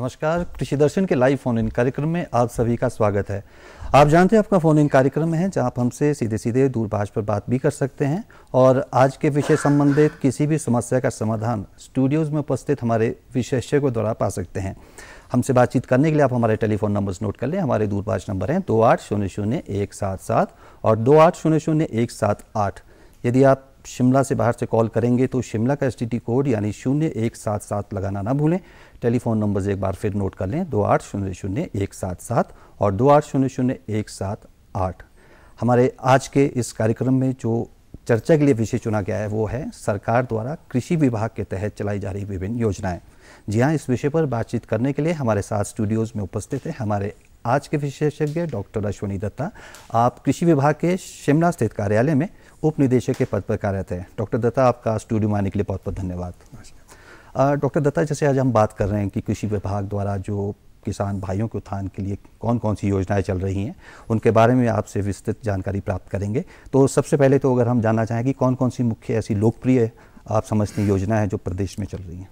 नमस्कार कृषि दर्शन के लाइव फोन इन कार्यक्रम में आप सभी का स्वागत है आप जानते हैं आपका फोन इन कार्यक्रम है जहां आप हमसे सीधे सीधे दूरभाष पर बात भी कर सकते हैं और आज के विषय संबंधित किसी भी समस्या का समाधान स्टूडियोज में उपस्थित हमारे विशेषज्ञों द्वारा पा सकते हैं हमसे बातचीत करने के लिए आप हमारे टेलीफोन नंबर्स नोट कर लें हमारे दूरभाष नंबर हैं दो आठ शून्य शून्य एक सात सात और दो आठ शून्य शून्य एक सात आठ यदि आप शिमला से बाहर से कॉल करेंगे तो शिमला का एस कोड यानी शून्य एक सात सात लगाना ना भूलें टेलीफोन नंबर एक बार फिर नोट कर लें दो आठ शून्य शून्य एक सात सात और दो आठ शून्य शून्य एक सात आठ हमारे आज के इस कार्यक्रम में जो चर्चा के लिए विषय चुना गया है वो है सरकार द्वारा कृषि विभाग के तहत चलाई जा रही विभिन्न योजनाएं जी हाँ इस विषय पर बातचीत करने के लिए हमारे साथ स्टूडियोज़ में उपस्थित है हमारे आज के विशेषज्ञ डॉक्टर अश्वनी दत्ता आप कृषि विभाग के शिमला स्थित कार्यालय में उप निदेशक के पद पर कार्यरत है डॉक्टर दत्ता आपका स्टूडियो में आने के लिए बहुत बहुत धन्यवाद डॉक्टर दत्ता जैसे आज हम बात कर रहे हैं कि कृषि विभाग द्वारा जो किसान भाइयों के उत्थान के लिए कौन कौन सी योजनाएं चल रही हैं उनके बारे में आपसे विस्तृत जानकारी प्राप्त करेंगे तो सबसे पहले तो अगर हम जानना चाहें कि कौन कौन सी मुख्य ऐसी लोकप्रिय आप समझते हैं योजनाएं हैं जो प्रदेश में चल रही हैं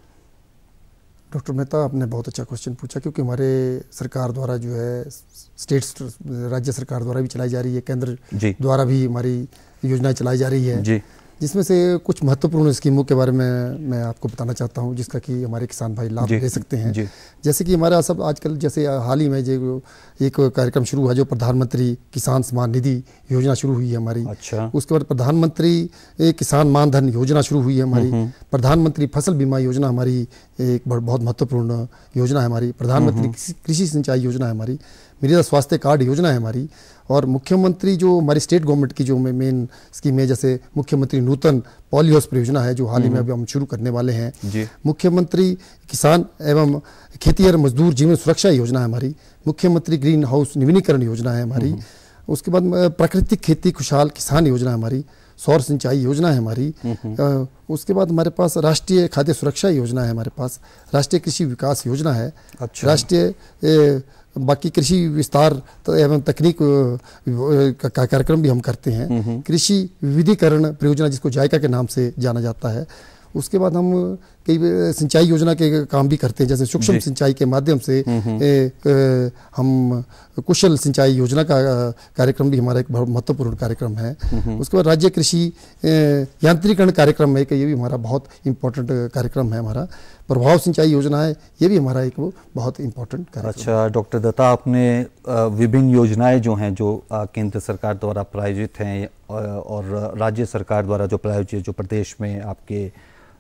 डॉक्टर मेहता आपने बहुत अच्छा क्वेश्चन पूछा क्योंकि हमारे सरकार द्वारा जो है स्टेट राज्य सरकार द्वारा भी चलाई जा रही है केंद्र द्वारा भी हमारी योजना चलाई जा रही है जी जिसमें से कुछ महत्वपूर्ण स्कीमों के बारे में मैं आपको बताना चाहता हूं जिसका कि हमारे किसान भाई लाभ ले सकते हैं जैसे कि हमारा सब आजकल जैसे हाल ही में जो एक कार्यक्रम शुरू हुआ जो प्रधानमंत्री किसान सम्मान निधि योजना शुरू हुई है हमारी अच्छा। उसके बाद प्रधानमंत्री किसान मानधन योजना शुरू हुई है हमारी हम्म, हम्म। प्रधानमंत्री फसल बीमा योजना हमारी एक बहुत महत्वपूर्ण योजना है हमारी प्रधानमंत्री हम्म, कृषि सिंचाई योजना है हमारी मृदा तो स्वास्थ्य कार्ड योजना है हमारी और मुख्यमंत्री जो हमारी स्टेट गवर्नमेंट की जो मेन स्कीम है जैसे मुख्यमंत्री नूतन पॉली हाउस परियोजना है जो हाल ही में हम्म। अभी हम शुरू करने वाले हैं मुख्यमंत्री किसान एवं खेती और मजदूर जीवन सुरक्षा योजना है हमारी मुख्यमंत्री ग्रीन हाउस नवीनीकरण योजना है हमारी हम्म। उसके बाद प्राकृतिक खेती खुशहाल किसान योजना है हमारी सौर सिंचाई योजना है हमारी हम्म। उसके बाद हमारे पास राष्ट्रीय खाद्य सुरक्षा योजना है हमारे पास राष्ट्रीय कृषि विकास योजना है अच्छा। राष्ट्रीय बाकी कृषि विस्तार तो एवं तकनीक का कार्यक्रम भी हम करते हैं हम्म, हम्म। कृषि विविधीकरण परियोजना जिसको जायका के नाम से जाना जाता है उसके बाद हम कई सिंचाई योजना के काम भी करते हैं जैसे सूक्ष्म सिंचाई के माध्यम से हम्म, हम्म। ए, ए, हम कुशल सिंचाई योजना का कार्यक्रम भी हमारा एक बहुत महत्वपूर्ण कार्यक्रम है हम्म, उसके बाद राज्य कृषि यांत्रिकरण कार्यक्रम है कि ये भी हमारा बहुत इंपॉर्टेंट कार्यक्रम है हमारा प्रभाव सिंचाई योजना है ये भी हमारा एक बहुत इंपॉर्टेंट कार्यक्रम अच्छा डॉक्टर दत्ता आपने विभिन्न योजनाएं जो हैं जो केंद्र सरकार द्वारा प्रायोजित हैं और राज्य सरकार द्वारा जो प्रायोजित जो प्रदेश में आपके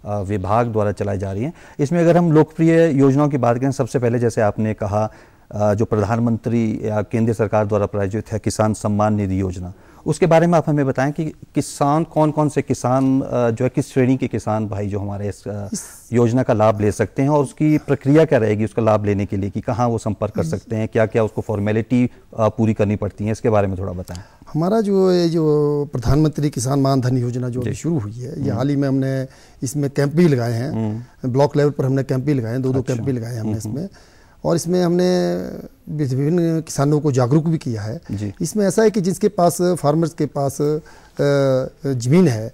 विभाग द्वारा चलाई जा रही हैं इसमें अगर हम लोकप्रिय योजनाओं की बात करें सबसे पहले जैसे आपने कहा जो प्रधानमंत्री या केंद्र सरकार द्वारा प्रायोजित है किसान सम्मान निधि योजना उसके बारे में आप हमें बताएं कि किसान कौन कौन से किसान जो है किस श्रेणी के किसान भाई जो हमारे इस योजना का लाभ ले सकते हैं और उसकी प्रक्रिया क्या रहेगी उसका लाभ लेने के लिए कि कहाँ वो संपर्क कर सकते हैं क्या क्या उसको फॉर्मेलिटी पूरी करनी पड़ती है इसके बारे में थोड़ा बताएं हमारा जो ये जो प्रधानमंत्री किसान मानधन योजना जो शुरू हुई है ये हम्म। हाल ही में हमने इसमें कैंप भी लगाए हैं हम्म। ब्लॉक लेवल पर हमने कैंप भी लगाए हैं दो दो अच्छा। कैंप भी लगाए हैं हमने हम्म, इसमें और इसमें हमने विभिन्न किसानों को जागरूक भी किया है इसमें ऐसा है कि जिसके पास फार्मर्स के पास ज़मीन है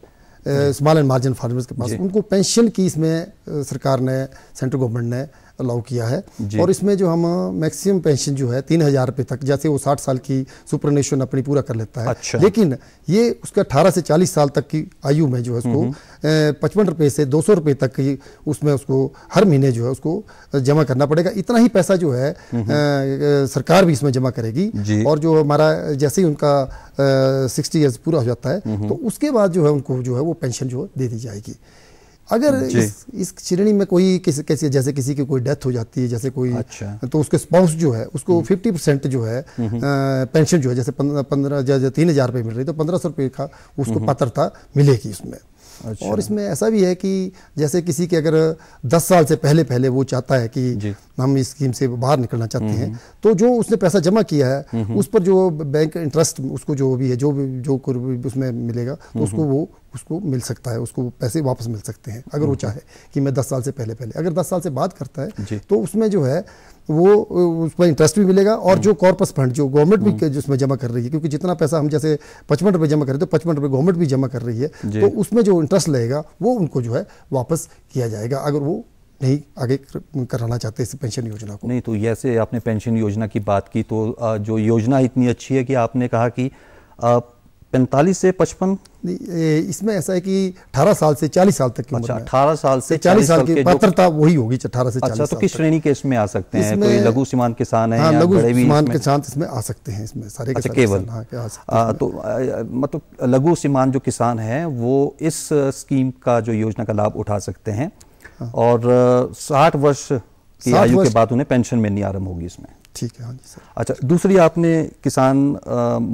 स्मॉल एंड मार्जिन फार्मर्स के पास उनको पेंशन की इसमें सरकार ने सेंट्रल गवर्नमेंट ने अलाउ किया है और इसमें जो हम मैक्सिमम पेंशन जो है तीन हज़ार रुपये तक जैसे वो साठ साल की सुपरनेशन अपनी पूरा कर लेता है अच्छा। लेकिन ये उसका अठारह से चालीस साल तक की आयु में जो है उसको हम्म, हम्म। पचपन रुपये से दो सौ रुपये तक की उसमें उसको हर महीने जो है उसको जमा करना पड़ेगा इतना ही पैसा जो है हम्म, सरकार भी इसमें जमा करेगी और जो हमारा जैसे ही उनका सिक्सटी ईयर्स पूरा हो जाता है तो उसके बाद जो है उनको जो है वो पेंशन जो दे दी जाएगी अगर इस इस श्रेणी में कोई किसी कैसे जैसे किसी की कोई डेथ हो जाती है जैसे कोई अच्छा। तो उसके स्पाउस जो है उसको फिफ्टी हम्म। परसेंट जो है पेंशन हम्म। जो है जैसे पंद्रह तीन हजार रुपये मिल रही तो पंद्रह सौ रुपये का उसको हम्म। पात्रता मिलेगी उसमें अच्छा। और इसमें ऐसा भी है कि जैसे किसी के अगर दस साल से पहले पहले वो चाहता है कि हम इस स्कीम से बाहर निकलना चाहते हैं तो जो उसने पैसा जमा किया है उस पर जो बैंक इंटरेस्ट उसको जो भी है जो भी जो उसमें मिलेगा तो उसको वो उसको मिल सकता है उसको पैसे वापस मिल सकते हैं अगर वो हम्म। चाहे कि मैं दस साल से पहले पहले अगर दस साल से बाद करता है तो उसमें जो है वो उसमें इंटरेस्ट भी मिलेगा और हम्म। जो कॉर्पस फंड जो गवर्नमेंट भी उसमें हम्म। जमा कर रही है क्योंकि जितना पैसा हम जैसे पचपन रुपये जमा कर रहे तो पचपन रुपये गवर्नमेंट भी जमा कर रही है तो उसमें जो इंटरेस्ट लगेगा वो उनको जो है वापस किया जाएगा अगर वो नहीं आगे कराना चाहते इस पेंशन योजना को नहीं तो ऐसे आपने पेंशन योजना की बात की तो जो योजना इतनी अच्छी है कि आपने कहा कि आप पैंतालीस से पचपन इसमें ऐसा है कि अठारह साल से चालीस साल तक की अच्छा अठारह साल से तो चालीस साल की पात्रता वही होगी अठारह से अच्छा तो किस श्रेणी के इसमें आ सकते हैं कोई लघु सीमांत किसान है हाँ, लघु सीमांत किसान इसमें आ सकते हैं इसमें सारे अच्छा केवल हाँ, तो मतलब लघु सीमांत जो किसान है वो इस स्कीम का जो योजना का लाभ उठा सकते हैं हाँ। और साठ वर्ष कि आयु के बाद उन्हें पेंशन मिलनी आरंभ होगी इसमें ठीक है हाँ जी सर अच्छा दूसरी आपने किसान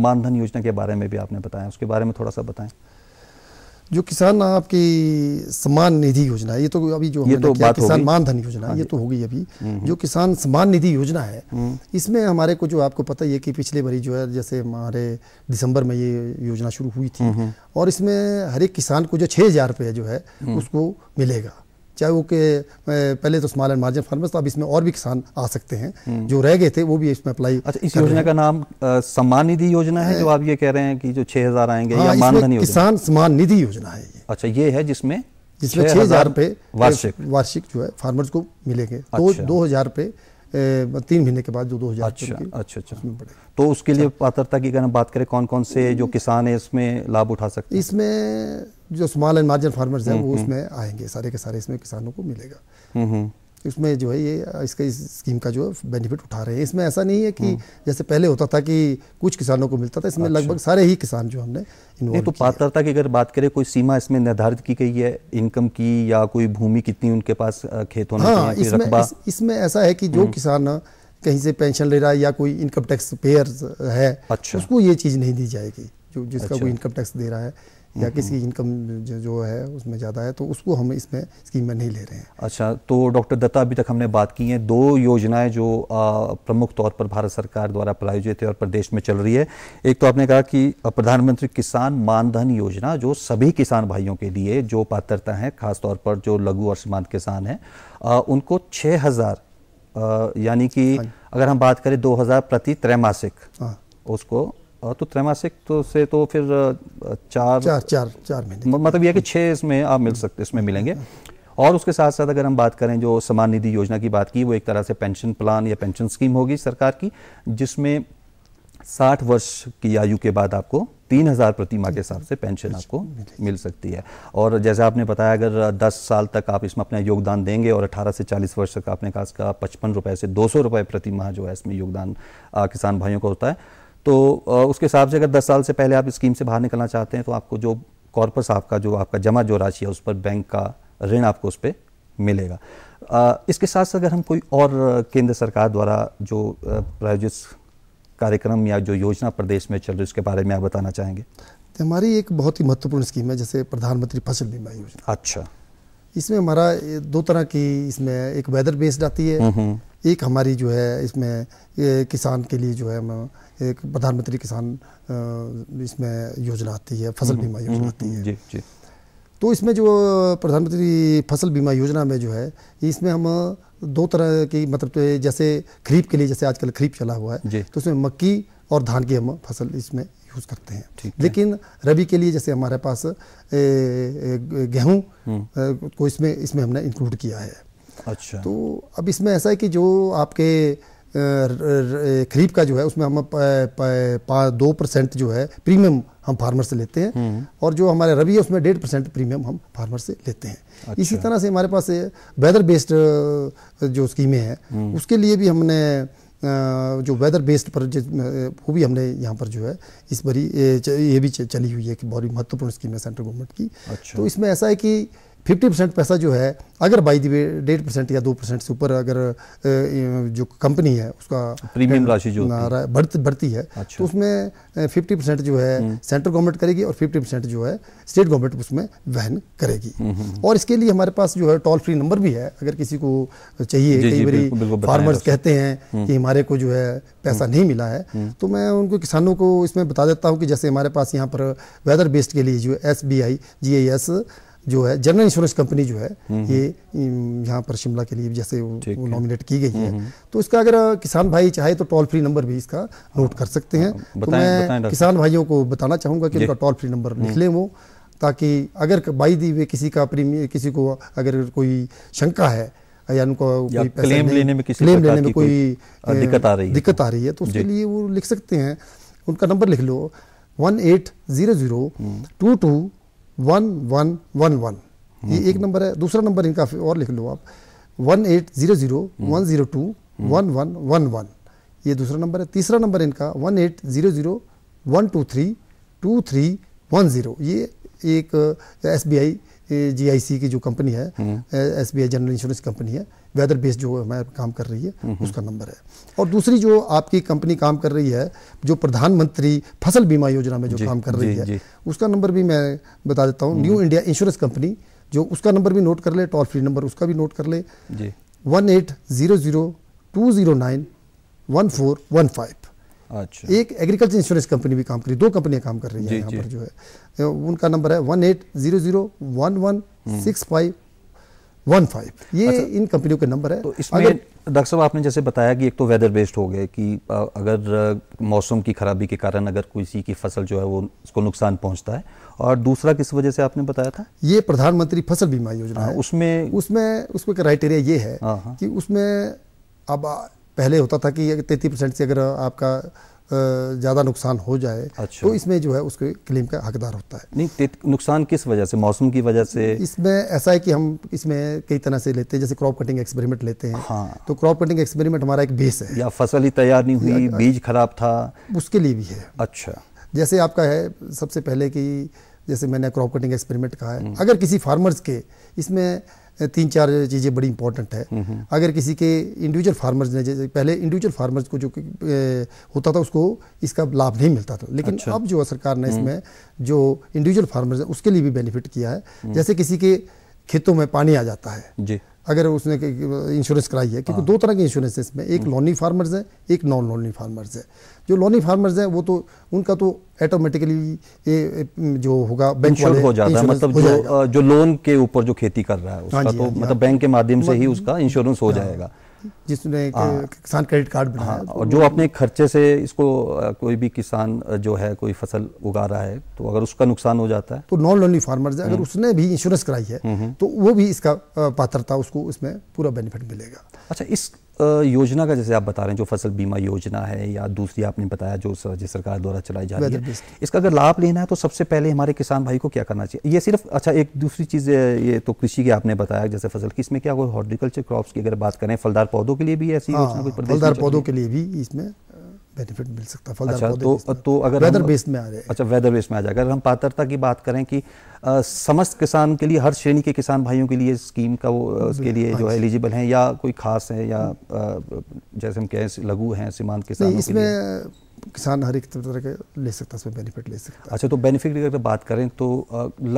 मानधन योजना के बारे में भी आपने बताया उसके बारे में थोड़ा सा बताएं जो किसान आपकी सम्मान निधि योजना है ये तो अभी जो ये तो किया, किसान मानधन योजना हाँ ये तो हो गई अभी हम्म, हम्म। जो किसान सम्मान निधि योजना है हम्म। इसमें हमारे को जो आपको पता ही है कि पिछले भरी जो है जैसे हमारे दिसंबर में ये योजना शुरू हुई थी और इसमें हर एक किसान को जो छः हज़ार रुपये जो है उसको मिलेगा चाहे वो के पहले तो स्मॉल एंड मार्जिन फार्मर्स अब इसमें और भी किसान आ सकते हैं जो रह गए थे वो भी इसमें अप्लाई अच्छा इस योजना का नाम सम्मान निधि योजना है जो आप ये कह रहे हैं कि जो छह हज़ार आएंगे हाँ, या मानधन किसान सम्मान निधि योजना है अच्छा ये है जिसमें जिसमें छह हज़ार रुपए वार्षिक वार्षिक जो है फार्मर्स को मिलेंगे तो अच्छा। दो हज़ार रुपए तीन महीने के बाद जो दो हजार अच्छा अच्छा अच्छा तो उसके लिए अच्छा। पात्रता की अगर हम बात करें कौन कौन से जो किसान है इसमें लाभ उठा सकते हैं इसमें जो स्मॉल एंड मार्जिन फार्मर्स हैं वो हम्म, उसमें हम्म। आएंगे सारे के सारे इसमें किसानों को मिलेगा हम्म, इसमें जो है ये इसका इस स्कीम का जो बेनिफिट उठा रहे हैं इसमें ऐसा नहीं है कि जैसे पहले होता था कि कुछ किसानों को मिलता था इसमें अच्छा। लगभग सारे ही किसान जो हमने नहीं तो पात्रता की अगर बात करें कोई सीमा इसमें निर्धारित की गई है इनकम की या कोई भूमि कितनी उनके पास खेत होना हाँ, इसमें इस, इसमें ऐसा है कि जो किसान कहीं से पेंशन ले रहा है या कोई इनकम टैक्स पेयर है अच्छा। उसको ये चीज़ नहीं दी जाएगी जो जिसका कोई इनकम टैक्स दे रहा है या हम्म, किसी की इनकम हम्म। जो है उसमें ज़्यादा है तो उसको हम इसमें स्कीम में नहीं ले रहे हैं अच्छा तो डॉक्टर दत्ता अभी तक हमने बात की हैं दो योजनाएं जो प्रमुख तौर पर भारत सरकार द्वारा प्रायोजित है और प्रदेश में चल रही है एक तो आपने कहा कि प्रधानमंत्री किसान मानधन योजना जो सभी किसान भाइयों के लिए जो पात्रता है खासतौर पर जो लघु और सीमांत किसान हैं उनको छः हज़ार यानी कि हाँ अगर हम बात करें दो प्रति त्रैमासिक हाँ। उसको तो त्रैमासिक तो से तो फिर चार चार चार चार महीने मतलब यह कि छः इसमें आप मिल सकते इसमें मिलेंगे और उसके साथ साथ अगर हम बात करें जो समान निधि योजना की बात की वो एक तरह से पेंशन प्लान या पेंशन स्कीम होगी सरकार की जिसमें साठ वर्ष की आयु के बाद आपको तीन हज़ार प्रति माह के हिसाब से पेंशन आपको मिल सकती है और जैसे आपने बताया अगर दस साल तक आप इसमें अपना योगदान देंगे और अठारह से चालीस वर्ष तक आपने कहा इसका पचपन रुपये से दो सौ रुपये प्रति माह जो है इसमें योगदान किसान भाइयों का होता है तो उसके हिसाब से अगर 10 साल से पहले आप स्कीम से बाहर निकलना चाहते हैं तो आपको जो कॉर्पस आपका जो आपका जमा जो राशि है उस पर बैंक का ऋण आपको उस पर मिलेगा इसके साथ साथ अगर हम कोई और केंद्र सरकार द्वारा जो प्रायोजित कार्यक्रम या जो योजना प्रदेश में चल रही है उसके बारे में आप बताना चाहेंगे तो हमारी एक बहुत ही महत्वपूर्ण स्कीम है जैसे प्रधानमंत्री फसल बीमा योजना अच्छा इसमें हमारा दो तरह की इसमें एक वेदर बेस्ड आती है हम्म, हम्म। एक हमारी जो है इसमें किसान के लिए जो है एक प्रधानमंत्री किसान इसमें योजना आती है फसल हम्म, बीमा हम्म, योजना हम्म, आती है जी, जी। तो इसमें जो प्रधानमंत्री फसल बीमा योजना में जो है इसमें हम दो तरह की मतलब तो जैसे खरीफ के लिए जैसे आजकल खरीफ चला हुआ है तो उसमें मक्की और धान की हम फसल इसमें यूज़ करते हैं लेकिन रबी के लिए जैसे हमारे पास गेहूँ को इसमें इसमें हमने इंक्लूड किया है अच्छा तो अब इसमें ऐसा है कि जो आपके खरीफ का जो है उसमें हम दो परसेंट जो है प्रीमियम हम फार्मर से लेते हैं हम्म। और जो हमारे रबी है उसमें डेढ़ परसेंट प्रीमियम हम फार्मर से लेते हैं अच्छा। इसी तरह से हमारे पास वेदर बेस्ड जो स्कीमें हैं हम्म। उसके लिए भी हमने जो वेदर बेस्ड पर वो भी हमने यहाँ पर जो है इस बारी ये भी चली हुई है कि बहुत ही महत्वपूर्ण स्कीम है सेंट्रल गवर्नमेंट की अच्छा। तो इसमें ऐसा है कि फिफ्टी परसेंट पैसा जो है अगर बाई दी डेढ़ परसेंट या दो परसेंट से ऊपर अगर जो कंपनी है उसका प्रीमियम राशि जो बढ़ती बढ़ती है अच्छा। तो उसमें फिफ्टी परसेंट जो है सेंट्रल हम्म। गवर्नमेंट करेगी और फिफ्टी परसेंट जो है स्टेट गवर्नमेंट उसमें वहन करेगी हम्म, हम्म, और इसके लिए हमारे पास जो है टोल फ्री नंबर भी है अगर किसी को चाहिए कई बार फार्मर्स कहते हैं कि हमारे को जो है पैसा नहीं मिला है तो मैं उनको किसानों को इसमें बता देता हूँ कि जैसे हमारे पास यहाँ पर वेदर बेस्ड के लिए जो S B I G S जो है जनरल इंश्योरेंस कंपनी जो है हम्म, हम्म। ये यहाँ पर शिमला के लिए जैसे नॉमिनेट की गई है हम्म, तो इसका अगर किसान भाई चाहे तो टोल फ्री नंबर भी इसका नोट कर सकते हैं हाँ, तो मैं किसान भाइयों को बताना चाहूँगा कि उनका टोल फ्री नंबर लिख लें वो ताकि अगर बाई दी वे किसी का प्रीमियम किसी को अगर कोई शंका है या उनको क्लेम लेने में किसी क्लेम लेने में कोई दिक्कत आ रही है दिक्कत आ रही है तो उसके लिए वो लिख सकते हैं उनका नंबर लिख लो one eight zero zero two two one one one one ये एक hmm. नंबर है दूसरा नंबर इनका और लिख लो आप one eight zero zero one zero two one one one one ये दूसरा नंबर है तीसरा नंबर इनका one eight zero zero one two three two three one zero ये एक एस बी आई जी आई सी की जो कंपनी है hmm. S B I general insurance company है वेदर बेस्ड जो हमारे काम कर रही है हम्म, हम्म। उसका नंबर है और दूसरी जो आपकी कंपनी काम कर रही है जो प्रधानमंत्री फसल बीमा योजना में जो काम कर रही है उसका नंबर भी मैं बता देता हूँ न्यू इंडिया इंश्योरेंस कंपनी जो उसका नंबर भी नोट कर ले टोल फ्री नंबर उसका भी नोट कर ले one eight zero zero two zero nine one four one five अच्छा एक एग्रीकल्चर इंश्योरेंस कंपनी भी काम कर रही है दो कंपनियां काम कर रही है यहाँ पर जो है उनका नंबर है one eight zero zero one one six five one five ये अच्छा, इन कंपनियों के नंबर है तो इसमें डॉक्टर साहब आपने जैसे बताया कि एक तो वेदर बेस्ड हो गए कि अगर मौसम की खराबी के कारण अगर किसी की फसल जो है वो उसको नुकसान पहुंचता है और दूसरा किस वजह से आपने बताया था ये प्रधानमंत्री फसल बीमा योजना हाँ, है उसमें उसमें उसमें क्राइटेरिया ये है हाँ, हाँ। कि उसमें अब पहले होता था कि तैतीस परसेंट से अगर आपका ज़्यादा नुकसान हो जाए अच्छा। तो इसमें जो है उसके क्लेम का हकदार होता है नहीं नुकसान किस वजह से मौसम की वजह से इसमें ऐसा है कि हम इसमें कई तरह से लेते हैं जैसे क्रॉप कटिंग एक्सपेरिमेंट लेते हैं हाँ। तो क्रॉप कटिंग एक्सपेरिमेंट हमारा एक बेस है या फसल ही तैयार नहीं हुई बीज खराब था उसके लिए भी है अच्छा जैसे आपका है सबसे पहले कि जैसे मैंने क्रॉप कटिंग एक्सपेरिमेंट कहा है हम्म। अगर किसी फार्मर्स के इसमें तीन चार चीज़ें बड़ी इंपॉर्टेंट है हम्म, हम्म। अगर किसी के इंडिविजुअल फार्मर्स ने जैसे पहले इंडिविजुअल फार्मर्स को जो होता था उसको इसका लाभ नहीं मिलता था लेकिन अच्छा। अब जो सरकार ने हम्म। इसमें जो इंडिविजुअल फार्मर्स है उसके लिए भी बेनिफिट किया है जैसे किसी के खेतों में पानी आ जाता है जी अगर उसने इंश्योरेंस कराई है क्योंकि हाँ। दो तरह के इंश्योरेंस है इसमें एक लोनी फार्मर्स है एक नॉन लोनी फार्मर्स है जो लोनी फार्मर्स हैं वो तो उनका तो ऑटोमेटिकली ये जो होगा बैंक हो जाता है मतलब जो, जो लोन के ऊपर जो खेती कर रहा है हाँ उसका तो हाँ मतलब बैंक के माध्यम से ही उसका इंश्योरेंस हो जाएगा जिसने हाँ। किसान क्रेडिट कार्ड बनाया हाँ, और जो अपने खर्चे से इसको कोई भी किसान जो है कोई फसल उगा रहा है तो अगर उसका नुकसान हो जाता है तो नॉन लोनली फार्मर अगर हम्म। उसने भी इंश्योरेंस कराई है हम्म, हम्म। तो वो भी इसका पात्रता उसको इसमें पूरा बेनिफिट मिलेगा अच्छा इस योजना का जैसे आप बता रहे हैं जो फसल बीमा योजना है या दूसरी आपने बताया जो जिस सरकार द्वारा चलाई जा रही है इसका अगर लाभ लेना है तो सबसे पहले हमारे किसान भाई को क्या करना चाहिए ये सिर्फ अच्छा एक दूसरी चीज़ ये तो कृषि की आपने बताया जैसे फसल की इसमें क्या हॉर्टिकल्चर क्रॉप्स की अगर बात करें फलदार पौधों के लिए भी ऐसी हाँ, योजना फलदार पौधों के लिए भी इसमें बेनिफिट मिल सकता है अच्छा तो तो अगर वेदर बेस्ड अच्छा, में आ जाए अच्छा वेदर बेस्ड में आ जाएगा अगर हम पात्रता की बात करें कि समस्त किसान के लिए हर श्रेणी के किसान भाइयों के लिए स्कीम का वो उसके लिए जो हाँ है एलिजिबल हैं या कोई खास है या जैसे हम कहें लघु हैं सीमांत किसान इसमें किसान हर एक तरह के ले सकता है उसमें बेनिफिट ले सकता है अच्छा तो बेनिफिट की अगर बात करें तो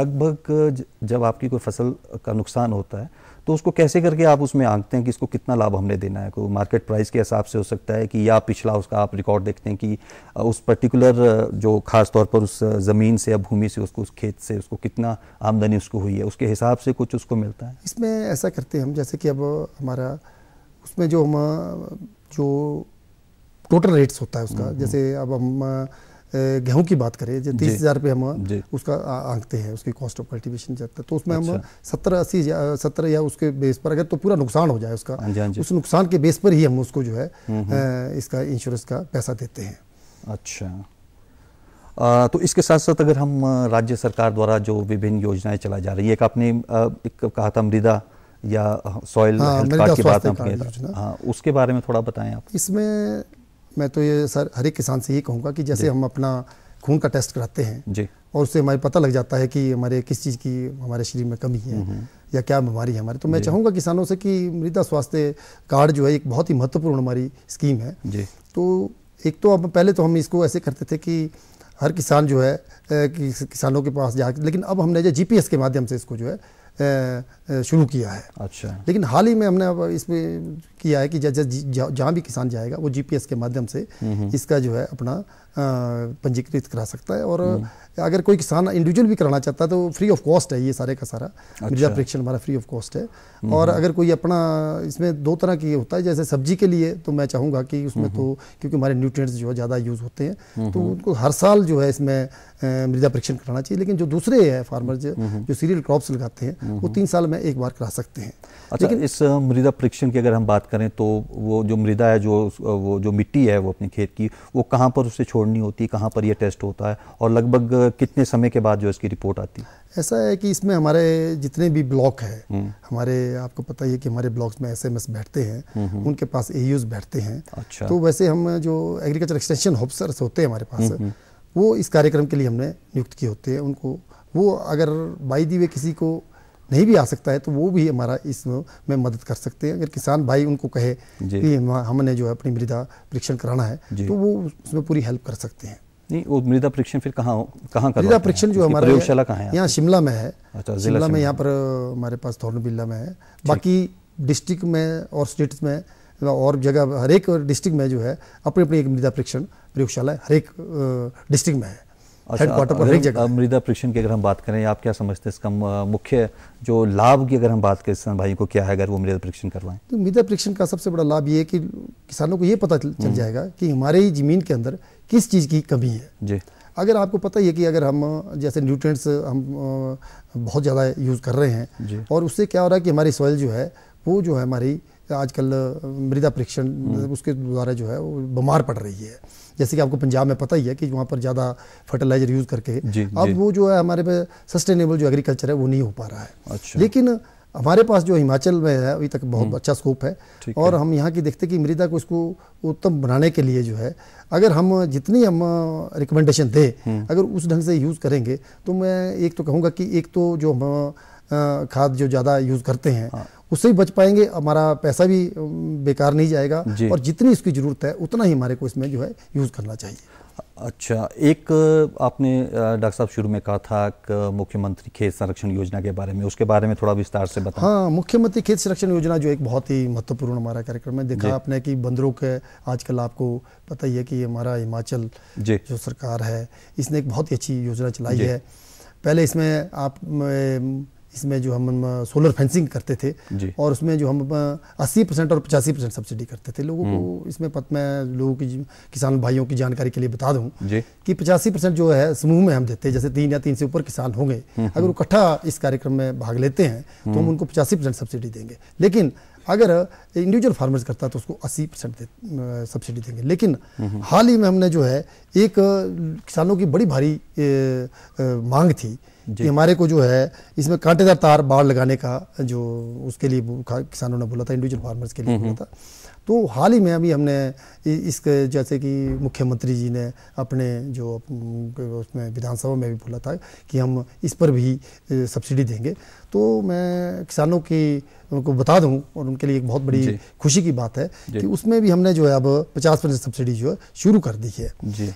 लगभग जब आपकी कोई फसल का नुकसान होता है तो उसको कैसे करके आप उसमें आंकते हैं कि इसको कितना लाभ हमने देना है कोई मार्केट प्राइस के हिसाब से हो सकता है कि या पिछला उसका आप रिकॉर्ड देखते हैं कि उस पर्टिकुलर जो खास तौर पर उस ज़मीन से या भूमि से उसको उस खेत से उसको कितना आमदनी उसको हुई है उसके हिसाब से कुछ उसको मिलता है इसमें ऐसा करते हैं हम जैसे कि अब हमारा उसमें जो हम जो टोटल रेट्स होता है उसका हम्म, हम्म। जैसे अब हम गेहूं की बात करें जैसे तीस हज़ार रुपये हम उसका आंकते हैं उसकी कॉस्ट ऑफ कल्टीवेशन जाता है तो उसमें अच्छा। हम सत्तर अस्सी सत्तर या उसके बेस पर अगर तो पूरा नुकसान हो जाए उसका आंजी, हाँ आंजी। हाँ उस नुकसान के बेस पर ही हम उसको जो है हम्म, इसका इंश्योरेंस का पैसा देते हैं अच्छा आ, तो इसके साथ साथ अगर हम राज्य सरकार द्वारा जो विभिन्न योजनाएं चलाई जा रही है एक आपने एक कहा था मृदा या सॉइल हाँ, की बात हम हाँ उसके बारे में थोड़ा बताएं आप इसमें मैं तो ये सर हर एक किसान से ही कहूँगा कि जैसे हम अपना खून का टेस्ट कराते हैं जी और उससे हमारे पता लग जाता है कि हमारे किस चीज़ की हमारे शरीर में कमी है या क्या बीमारी है हमारे तो मैं चाहूँगा किसानों से कि मृदा स्वास्थ्य कार्ड जो है एक बहुत ही महत्वपूर्ण हमारी स्कीम है जी तो एक तो अब पहले तो हम इसको ऐसे करते थे कि हर किसान जो है किसानों के पास जा लेकिन अब हमने जो जी के माध्यम से इसको जो है शुरू किया है अच्छा लेकिन हाल ही में हमने अब इसमें किया है कि जहाँ भी किसान जाएगा वो जीपीएस के माध्यम से इसका जो है अपना पंजीकृत करा सकता है और हम्म। अगर कोई किसान इंडिविजुअल भी कराना चाहता है तो फ्री ऑफ कॉस्ट है ये सारे का सारा अच्छा। मृदा परीक्षण हमारा फ्री ऑफ कॉस्ट है और अगर कोई अपना इसमें दो तरह की होता है जैसे सब्जी के लिए तो मैं चाहूँगा कि उसमें तो क्योंकि हमारे न्यूट्रिएंट्स जो है ज़्यादा यूज़ होते हैं तो उनको हर साल जो है इसमें मृदा परीक्षण कराना चाहिए लेकिन जो दूसरे है फार्मर जो सीरियल क्रॉप्स लगाते हैं वो तीन साल में एक बार करा सकते हैं अच्छा, लेकिन इस मृदा परीक्षण की अगर हम बात करें तो वो जो मृदा है जो वो जो मिट्टी है वो अपने खेत की वो कहाँ पर उसे छोड़नी होती है कहाँ पर ये टेस्ट होता है और लगभग कितने समय के बाद जो इसकी रिपोर्ट आती है ऐसा है कि इसमें हमारे जितने भी ब्लॉक है हम्म। हमारे आपको पता ही है कि हमारे ब्लॉक्स में एस बैठते हैं हम्म, हम्म। उनके पास ए बैठते हैं अच्छा तो वैसे हम जो एग्रीकल्चर एक्सटेंशन ऑफिसर्स होते हैं हमारे पास वो इस कार्यक्रम के लिए हमने नियुक्त किए होते हैं उनको वो अगर बाई दी वे किसी को नहीं भी आ सकता है तो वो भी हमारा इसमें मदद कर सकते हैं अगर किसान भाई उनको कहे कि हमने जो है अपनी मृदा परीक्षण कराना है तो वो उसमें पूरी हेल्प कर सकते हैं नहीं वो मृदा परीक्षण फिर कहाँ कहाँ मृदा परीक्षण जो हमारे प्रयोगशाला कहाँ है यहाँ शिमला में है अच्छा, शिमला में यहाँ पर हमारे पास बिल्ला में है बाकी डिस्ट्रिक्ट में और स्टेट्स में और जगह हर एक डिस्ट्रिक्ट में जो है अपनी अपनी एक मृदा परीक्षण प्रयोगशाला हर एक डिस्ट्रिक्ट में है अच्छा, मृदा परीक्षण की अगर हम बात करें आप क्या समझते हैं इसका मुख्य जो लाभ की अगर हम बात करें किसान भाई को क्या है अगर वो मृदा परीक्षण करवाएं तो मृदा परीक्षण का सबसे बड़ा लाभ ये है कि किसानों को ये पता चल हम्म। जाएगा कि हमारे ही ज़मीन के अंदर किस चीज़ की कमी है जी अगर आपको पता ही है कि अगर हम जैसे न्यूट्रेंट्स हम बहुत ज़्यादा यूज़ कर रहे हैं और उससे क्या हो रहा है कि हमारी सॉइल जो है वो जो है हमारी आजकल मृदा परीक्षण हम्म। मतलब उसके द्वारा जो है वो बीमार पड़ रही है जैसे कि आपको पंजाब में पता ही है कि वहाँ पर ज़्यादा फर्टिलाइजर यूज़ करके जी, अब जी. वो जो है हमारे पे सस्टेनेबल जो एग्रीकल्चर है वो नहीं हो पा रहा है अच्छा। लेकिन हमारे पास जो हिमाचल में है अभी तक बहुत हम्म। अच्छा स्कोप है और है। हम यहाँ की देखते कि मृदा को इसको उत्तम बनाने के लिए जो है अगर हम जितनी हम रिकमेंडेशन दें हम्म। अगर उस ढंग से यूज़ करेंगे तो मैं एक तो कहूँगा कि एक तो जो हम खाद जो ज़्यादा यूज़ करते हैं हाँ। उससे भी बच पाएंगे हमारा पैसा भी बेकार नहीं जाएगा और जितनी इसकी ज़रूरत है उतना ही हमारे को इसमें जो है यूज़ करना चाहिए अच्छा एक आपने डॉक्टर साहब शुरू में कहा था कि मुख्यमंत्री खेत संरक्षण योजना के बारे में उसके बारे में थोड़ा विस्तार से बताएं हाँ मुख्यमंत्री खेत संरक्षण योजना जो एक बहुत ही महत्वपूर्ण हमारा कार्यक्रम है देखा आपने कि बंदरों के आजकल आपको पता ही है कि हमारा हिमाचल जो सरकार है इसने एक बहुत ही अच्छी योजना चलाई है पहले इसमें आप इसमें जो हम सोलर फेंसिंग करते थे और उसमें जो हम 80 परसेंट और 85 परसेंट सब्सिडी करते थे लोगों को हम्म। इसमें पत मैं लोगों की किसान भाइयों की जानकारी के लिए बता दूं कि 85 परसेंट जो है समूह में हम देते हैं जैसे तीन या तीन से ऊपर किसान होंगे हम्म, अगर हम्म। इकट्ठा इस कार्यक्रम में भाग लेते हैं तो हम उनको पचासी सब्सिडी देंगे लेकिन अगर इंडिविजुअल फार्मर्स करता है तो उसको 80 परसेंट सब्सिडी देंगे लेकिन हाल ही में हमने जो है एक किसानों की बड़ी भारी ए, ए, मांग थी कि हमारे को जो है इसमें कांटेदार तार बाढ़ लगाने का जो उसके लिए किसानों ने बोला था इंडिविजुअल फार्मर्स के लिए हम्म, बोला हम्म। था तो हाल ही में अभी हमने इसके जैसे कि मुख्यमंत्री जी ने अपने जो उसमें विधानसभा में भी बोला था कि हम इस पर भी सब्सिडी देंगे तो मैं किसानों की उनको बता दूं और उनके लिए एक बहुत बड़ी खुशी की बात है कि उसमें भी हमने जो है अब 50 परसेंट सब्सिडी जो है शुरू कर दी है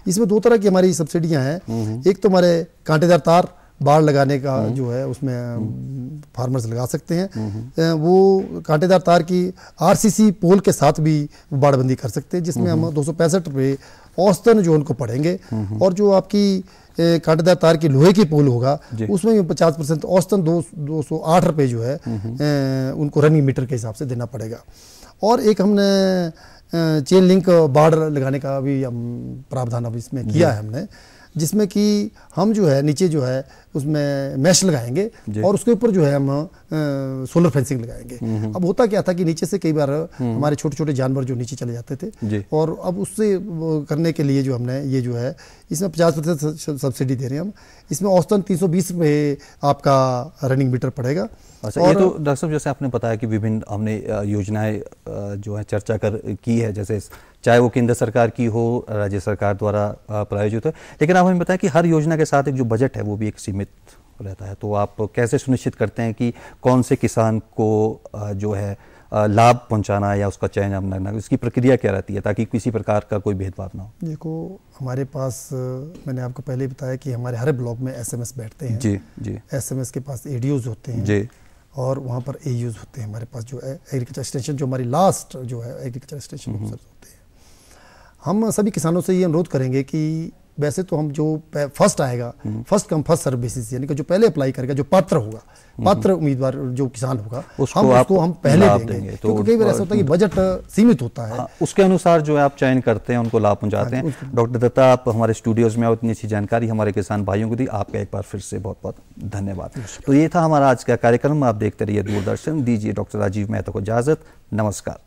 इसमें दो तरह की हमारी सब्सिडियाँ हैं हम्म, हम्म। एक तो हमारे कांटेदार तार बाढ़ लगाने का हम्म। जो है उसमें फार्मर्स हम्म। लगा सकते हैं हम्म, वो कांटेदार तार की आरसीसी पोल के साथ भी बाड़बंदी कर सकते हैं जिसमें हम दो सौ पैंसठ रुपये औसतन जो उनको पड़ेंगे और जो आपकी कांटेदार तार की लोहे की पोल होगा उसमें भी पचास परसेंट औसतन दो दो सौ आठ रुपये जो है उनको रनिंग मीटर के हिसाब से देना पड़ेगा और एक हमने चेन लिंक बाढ़ लगाने का भी हम प्रावधान अब इसमें किया है हमने जिसमें कि हम जो है नीचे जो है उसमें मैश लगाएंगे और उसके ऊपर जो है हम सोलर फेंसिंग लगाएंगे अब होता क्या था कि नीचे से कई बार हम्म। हमारे छोटे छोटे जानवर जो नीचे चले जाते थे और अब उससे करने के लिए जो हमने ये जो है इसमें पचास परसेंट सब्सिडी दे रहे हैं हम इसमें औसतन तीन सौ बीस रुपये आपका रनिंग मीटर पड़ेगा अच्छा और ये तो डॉक्टर साहब जैसे आपने बताया कि विभिन्न हमने योजनाएं जो है चर्चा कर की है जैसे चाहे वो केंद्र सरकार की हो राज्य सरकार द्वारा प्रायोजित हो लेकिन आप हमें बताया कि हर योजना के साथ एक जो बजट है वो भी एक सीमित सीमित रहता है तो आप कैसे सुनिश्चित करते हैं कि कौन से किसान को जो है लाभ पहुंचाना या उसका चयन अपनाना इसकी प्रक्रिया क्या रहती है ताकि किसी प्रकार का कोई भेदभाव ना हो देखो हमारे पास मैंने आपको पहले ही बताया कि हमारे हर ब्लॉक में एसएमएस बैठते हैं जी जी एसएमएस के पास एडीओज होते हैं जी और वहाँ पर ए होते हैं हमारे पास जो है एग्रीकल्चर एक्सटेंशन जो हमारी लास्ट जो है एग्रीकल्चर एक्सटेंशन ऑफिसर हम्म, हम्म। होते हैं हम सभी किसानों से ये अनुरोध करेंगे कि वैसे तो हम जो फर्स्ट आएगा first come first serve basis यानी कि जो पहले अप्लाई करेगा जो पात्र होगा हम्म। पात्र उम्मीदवार जो किसान होगा उसको हम उसको हम पहले देंगे, देंगे। तो क्योंकि कई बार ऐसा होता है कि बजट सीमित होता है हाँ, उसके अनुसार जो है आप चयन करते हैं उनको लाभ पहुंचाते हाँ, हैं डॉक्टर दत्ता आप हमारे स्टूडियोज में इतनी अच्छी जानकारी हमारे किसान भाइयों को दी आपका एक बार फिर से बहुत बहुत धन्यवाद तो ये था हमारा आज का कार्यक्रम आप देखते रहिए दूरदर्शन दीजिए डॉक्टर राजीव मेहता को इजाजत नमस्कार